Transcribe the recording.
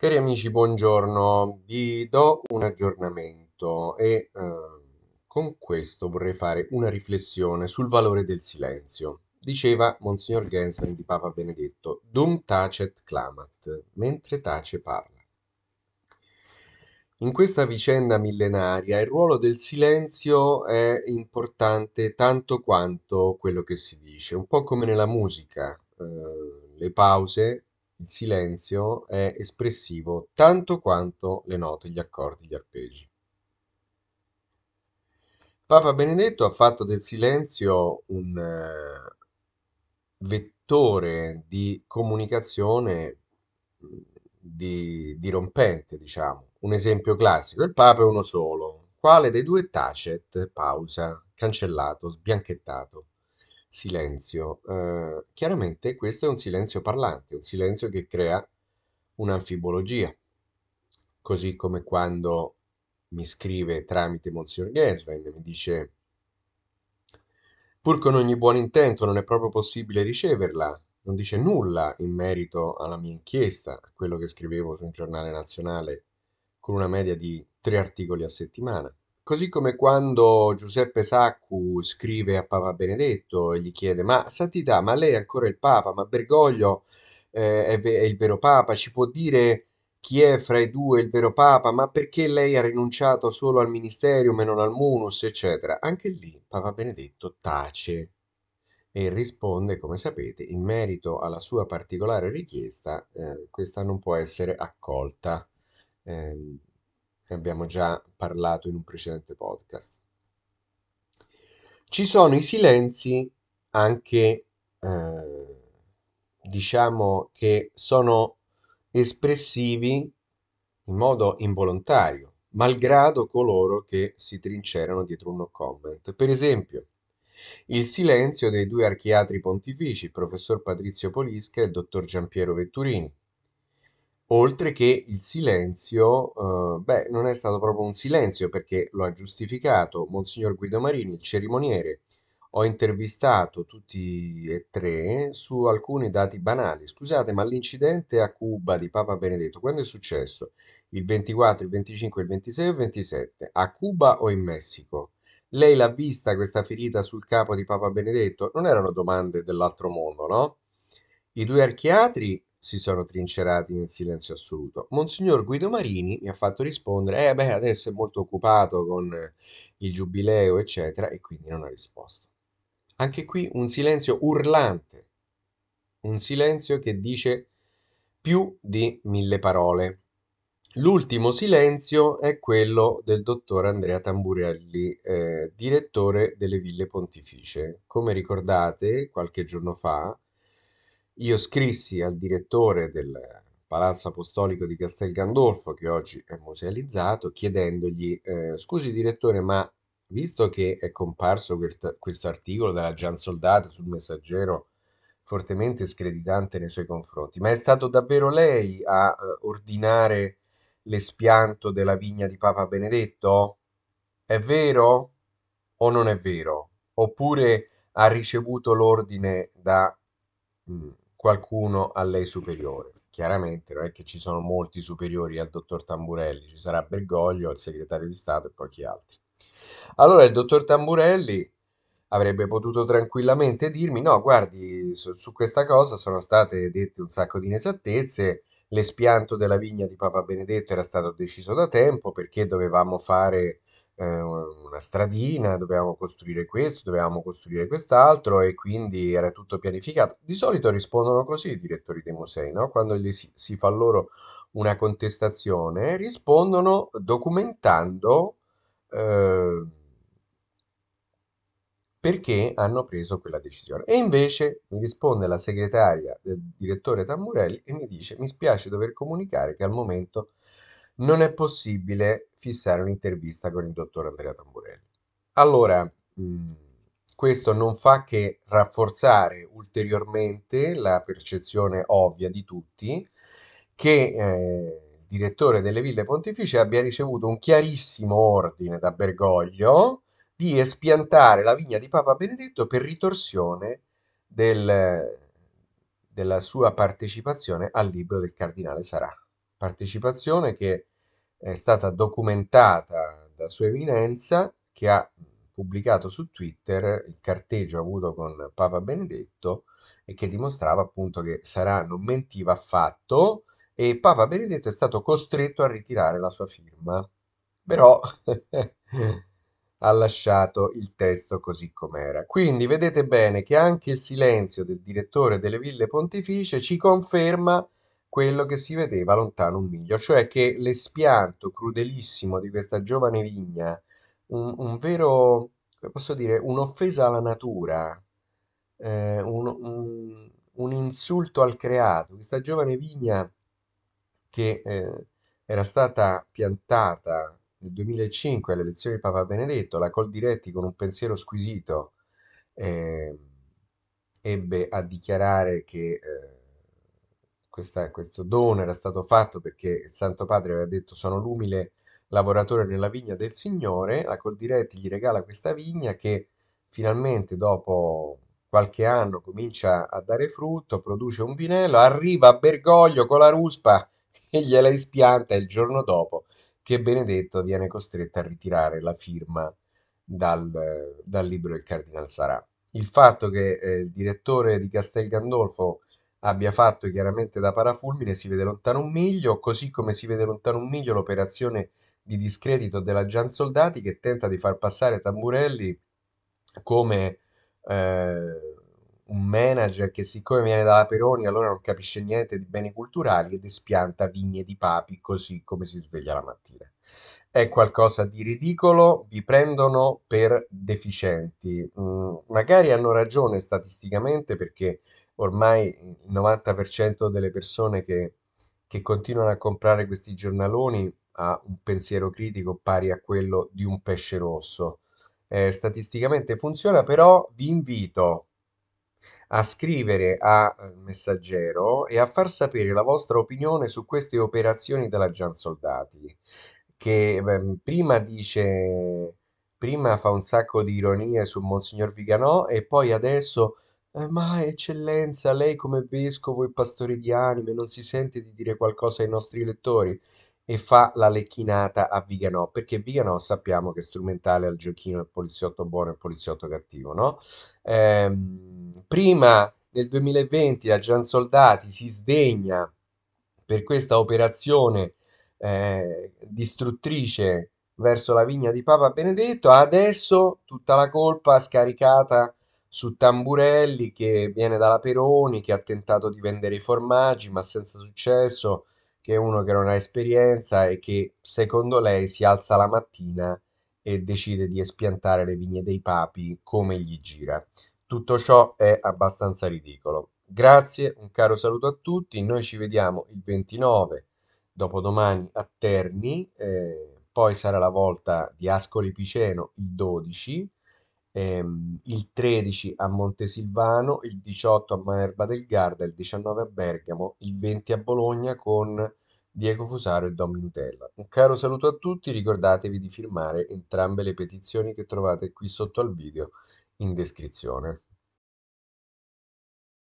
Cari amici, buongiorno. Vi do un aggiornamento e eh, con questo vorrei fare una riflessione sul valore del silenzio. Diceva Monsignor Gensler di Papa Benedetto, Dum tacet clamat, mentre tace parla. In questa vicenda millenaria il ruolo del silenzio è importante tanto quanto quello che si dice, un po' come nella musica. Eh, le pause il silenzio è espressivo tanto quanto le note, gli accordi, gli arpeggi. Papa Benedetto ha fatto del silenzio un eh, vettore di comunicazione di, dirompente, diciamo. Un esempio classico, il Papa è uno solo. Quale dei due tacet? Pausa, cancellato, sbianchettato silenzio. Eh, chiaramente questo è un silenzio parlante, un silenzio che crea un'anfibologia, così come quando mi scrive tramite Monsignor Geswein e mi dice pur con ogni buon intento non è proprio possibile riceverla, non dice nulla in merito alla mia inchiesta, a quello che scrivevo su un giornale nazionale con una media di tre articoli a settimana. Così come quando Giuseppe Saccu scrive a Papa Benedetto e gli chiede: Ma Santità, ma lei è ancora il Papa? Ma Bergoglio eh, è, è, il vero Papa? Ci può dire chi è fra i due il vero Papa? Ma perché lei ha rinunciato solo al ministerium e non al munus, eccetera? Anche lì Papa Benedetto tace e risponde, come sapete, in merito alla sua particolare richiesta, eh, questa non può essere accolta. Eh, ne abbiamo già parlato in un precedente podcast. Ci sono i silenzi anche, eh, diciamo, che sono espressivi in modo involontario, malgrado coloro che si trincerano dietro un no comment. Per esempio, il silenzio dei due archiatri pontifici, il professor Patrizio Polisca e il dottor Giampiero Vetturini, Oltre che il silenzio, eh, beh, non è stato proprio un silenzio perché lo ha giustificato Monsignor Guido Marini, il cerimoniere. Ho intervistato tutti e tre su alcuni dati banali. Scusate, ma l'incidente a Cuba di Papa Benedetto, quando è successo? Il 24, il 25, il 26 o il 27? A Cuba o in Messico? Lei l'ha vista questa ferita sul capo di Papa Benedetto? Non erano domande dell'altro mondo, no? I due archiatri si sono trincerati nel silenzio assoluto. Monsignor Guido Marini mi ha fatto rispondere, eh beh, adesso è molto occupato con il giubileo, eccetera, e quindi non ha risposto. Anche qui un silenzio urlante, un silenzio che dice più di mille parole. L'ultimo silenzio è quello del dottor Andrea Tamburelli, eh, direttore delle Ville Pontificie. Come ricordate, qualche giorno fa io scrissi al direttore del Palazzo Apostolico di Castel Gandolfo, che oggi è musealizzato, chiedendogli, eh, scusi direttore, ma visto che è comparso questo articolo della Gian Soldati sul messaggero fortemente screditante nei suoi confronti, ma è stato davvero lei a eh, ordinare l'espianto della vigna di Papa Benedetto? È vero o non è vero? Oppure ha ricevuto l'ordine da mh, mm, qualcuno a lei superiore. Chiaramente non è che ci sono molti superiori al dottor Tamburelli, ci sarà Bergoglio, il segretario di Stato e pochi altri. Allora il dottor Tamburelli avrebbe potuto tranquillamente dirmi no, guardi, su, su questa cosa sono state dette un sacco di inesattezze, l'espianto della vigna di Papa Benedetto era stato deciso da tempo perché dovevamo fare eh, una stradina, dovevamo costruire questo, dovevamo costruire quest'altro e quindi era tutto pianificato. Di solito rispondono così i direttori dei musei, no? quando gli si, si fa loro una contestazione, rispondono documentando eh, perché hanno preso quella decisione. E invece mi risponde la segretaria del direttore Tamburelli e mi dice mi spiace dover comunicare che al momento non è possibile fissare un'intervista con il dottor Andrea Tamburelli. Allora, mh, mm, questo non fa che rafforzare ulteriormente la percezione ovvia di tutti che eh, il direttore delle ville pontificie abbia ricevuto un chiarissimo ordine da Bergoglio di espiantare la vigna di Papa Benedetto per ritorsione del, della sua partecipazione al libro del cardinale Sarà. Partecipazione che è stata documentata da Sua Eminenza che ha pubblicato su Twitter il carteggio avuto con Papa Benedetto e che dimostrava appunto che Sarà non mentiva affatto e Papa Benedetto è stato costretto a ritirare la sua firma, però ha lasciato il testo così com'era. Quindi vedete bene che anche il silenzio del direttore delle ville pontificie ci conferma quello che si vedeva lontano un miglio, cioè che l'espianto crudelissimo di questa giovane vigna, un, un vero, posso dire, un'offesa alla natura, eh, un, un, un, insulto al creato, questa giovane vigna che eh, era stata piantata nel 2005 alle elezioni di Papa Benedetto, la Coldiretti con un pensiero squisito eh, ebbe a dichiarare che eh, questa, questo dono era stato fatto perché il Santo Padre aveva detto sono l'umile lavoratore nella vigna del Signore, la Coldiretti gli regala questa vigna che finalmente dopo qualche anno comincia a dare frutto, produce un vinello, arriva a Bergoglio con la ruspa e gliela ispianta il giorno dopo che Benedetto viene costretto a ritirare la firma dal, dal libro del Cardinal Sarà. Il fatto che eh, il direttore di Castel Gandolfo abbia fatto chiaramente da parafulmine si vede lontano un miglio, così come si vede lontano un miglio l'operazione di discredito della Gian Soldati che tenta di far passare Tamburelli come eh, un manager che siccome viene dalla Peroni allora non capisce niente di beni culturali ed espianta vigne di papi così come si sveglia la mattina. È qualcosa di ridicolo, vi prendono per deficienti. Mm, magari hanno ragione statisticamente perché ormai il 90% delle persone che, che continuano a comprare questi giornaloni ha un pensiero critico pari a quello di un pesce rosso. Eh, statisticamente funziona, però vi invito a scrivere al eh, messaggero e a far sapere la vostra opinione su queste operazioni della Giansoldati, che beh, prima dice, prima fa un sacco di ironie su Monsignor Viganò e poi adesso... Eh, ma eccellenza, lei come vescovo e pastore di anime non si sente di dire qualcosa ai nostri lettori? e fa la lecchinata a Viganò, perché Viganò sappiamo che è strumentale al giochino il poliziotto buono e il poliziotto cattivo, no? Eh, prima, nel 2020, la Gian Soldati si sdegna per questa operazione eh, distruttrice verso la vigna di Papa Benedetto, adesso tutta la colpa scaricata su Tamburelli che viene dalla Peroni, che ha tentato di vendere i formaggi ma senza successo, che è uno che non ha esperienza e che secondo lei si alza la mattina e decide di espiantare le vigne dei papi come gli gira. Tutto ciò è abbastanza ridicolo. Grazie, un caro saluto a tutti, noi ci vediamo il 29 dopodomani a Terni, eh, poi sarà la volta di Ascoli Piceno il 12 ehm, il 13 a Montesilvano, il 18 a Manerba del Garda, il 19 a Bergamo, il 20 a Bologna con Diego Fusaro e Don Minutella. Un caro saluto a tutti, ricordatevi di firmare entrambe le petizioni che trovate qui sotto al video in descrizione.